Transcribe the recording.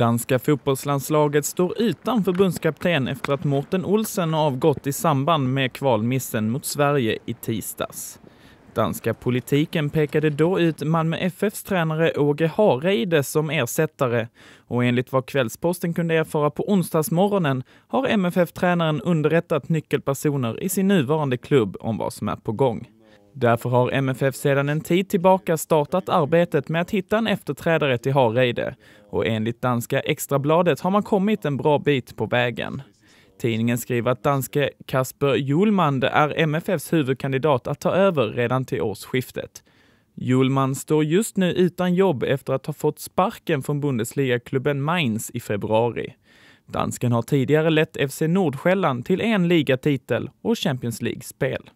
Danska fotbollslandslaget står utan förbundskapten efter att Morten Olsen avgått i samband med kvalmissen mot Sverige i tisdags. Danska politiken pekade då ut Malmö FFs tränare Åge Hareide som ersättare och enligt vad Kvällsposten kunde erfara på onsdagsmorgonen har MFF-tränaren underrättat nyckelpersoner i sin nuvarande klubb om vad som är på gång. Därför har MFF sedan en tid tillbaka startat arbetet med att hitta en efterträdare till Hareide och enligt danska Extrabladet har man kommit en bra bit på vägen. Tidningen skriver att danske Kasper Julmand är MFFs huvudkandidat att ta över redan till årsskiftet. Julman står just nu utan jobb efter att ha fått sparken från Bundesliga-klubben Mainz i februari. Dansken har tidigare lett FC Nordsjälland till en ligatitel och Champions League-spel.